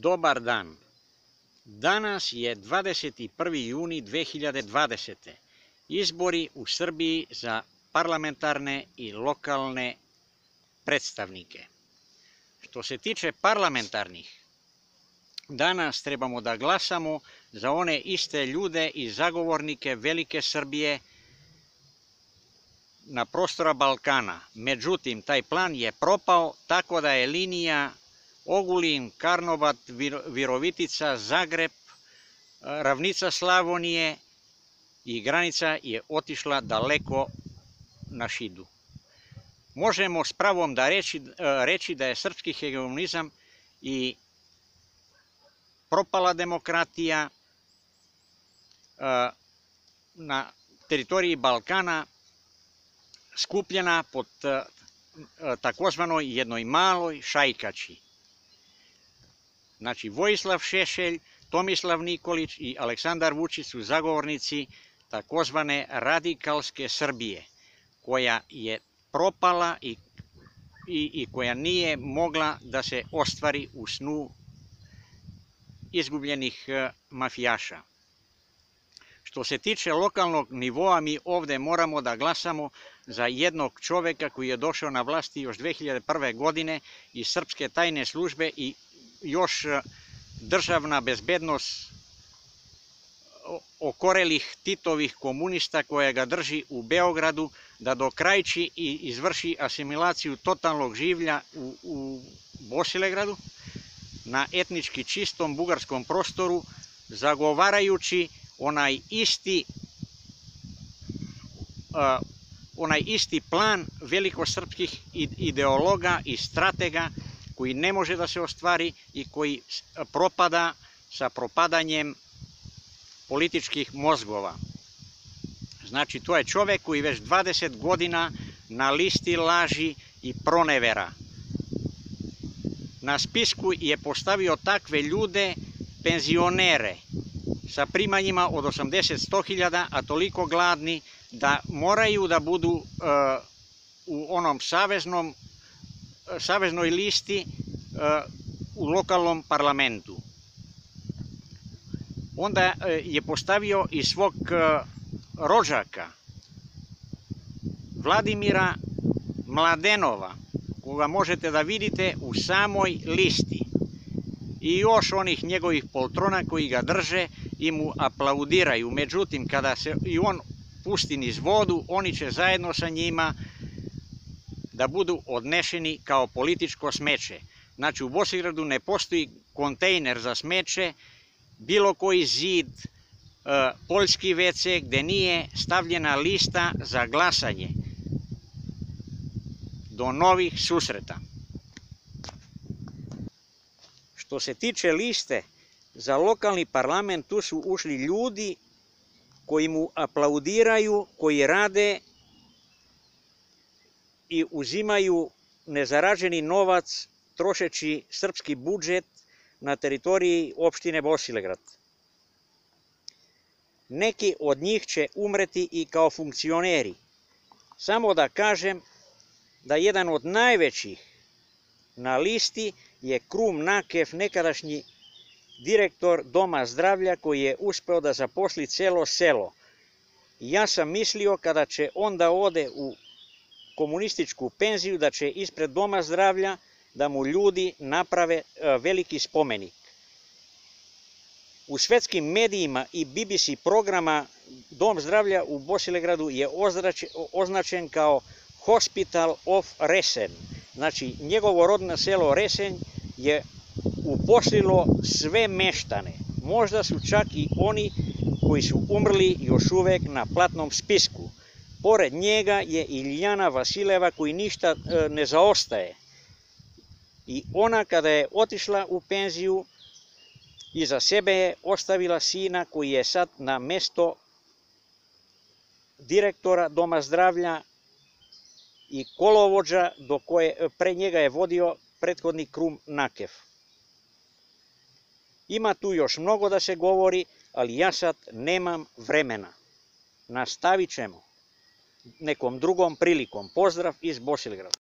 Dobar dan. Danas je 21. juni 2020. Izbori u Srbiji za parlamentarne i lokalne predstavnike. Što se tiče parlamentarnih, danas trebamo da glasamo za one iste ljude i zagovornike Velike Srbije na prostora Balkana. Međutim, taj plan je propao tako da je linija Ogulin, Karnobat, Virovitica, Zagreb, ravnica Slavonije i granica je otišla daleko na šidu. Možemo s pravom da reći, reći da je srpski hegemonizam i propala demokratija na teritoriji Balkana skupljena pod takozvanoj jednoj maloj šajkači. Znači, Vojislav Šešelj, Tomislav Nikolić i Aleksandar Vučić su zagovornici takozvane radikalske Srbije, koja je propala i, i, i koja nije mogla da se ostvari u snu izgubljenih e, mafijaša. Što se tiče lokalnog nivoa, mi ovde moramo da glasamo za jednog čoveka koji je došao na vlasti još 2001. godine iz Srpske tajne službe i još e, državna bezbednost okorelih Titovih komunista koja ga drži u Beogradu da dokrajči i izvrši asimilaciju totalnog življa u, u Bosilegradu na etnički čistom bugarskom prostoru zagovarajući onaj isti e, onaj isti plan velikosrpskih ideologa i stratega koji ne može da se ostvari i koji propada sa propadanjem političkih mozgova. Znači, to je čovek koji već 20 godina na listi laži i pronevera. Na spisku je postavio takve ljude, penzionere, sa primanjima od 80-100.000, a toliko gladni da moraju da budu e, u onom saveznom saveznoj listi eh, u lokalnom parlamentu. Onda eh, je postavio i svog eh, rođaka, Vladimira Mladenova, koga možete da vidite u samoj listi. I još onih njegovih poltrona koji ga drže i mu aplaudiraju. Međutim, kada se i on pusti niz vodu, oni će zajedno sa njima da budu odnešeni kao političko smeće. Znači u Bosigradu ne postoji kontejner za smeće, bilo koji zid, e, poljski WC gde nije stavljena lista za glasanje. Do novih susreta. Što se tiče liste, za lokalni parlament tu su ušli ljudi koji mu aplaudiraju, koji rade i uzimaju nezaraženi novac trošeći srpski budžet na teritoriji opštine Bosilegrad. Neki od njih će umreti i kao funkcioneri. Samo da kažem da jedan od najvećih na listi je Krum Nakev, nekadašnji direktor Doma zdravlja koji je uspeo da zaposli celo selo. Ja sam mislio kada će onda ode u komunističku penziju, da će ispred doma zdravlja da mu ljudi naprave e, veliki spomenik. U svetskim medijima i BBC programa Dom zdravlja u Bosilegradu je označen kao Hospital of Resen. Znači, njegovo rodno selo Resen je uposlilo sve meštane. Možda su čak i oni koji su umrli još uvek na platnom spisku. Pored njega je Iljana Vasileva koji ništa e, ne zaostaje. I ona kada je otišla u penziju, iza sebe je ostavila sina koji je sad na mesto direktora Doma zdravlja i kolovođa do koje e, pre njega je vodio prethodni Krum Nakev. Ima tu još mnogo da se govori, ali ja sad nemam vremena. Nastavit ćemo nekom drugom prilikom. Pozdrav iz Bosilgrada.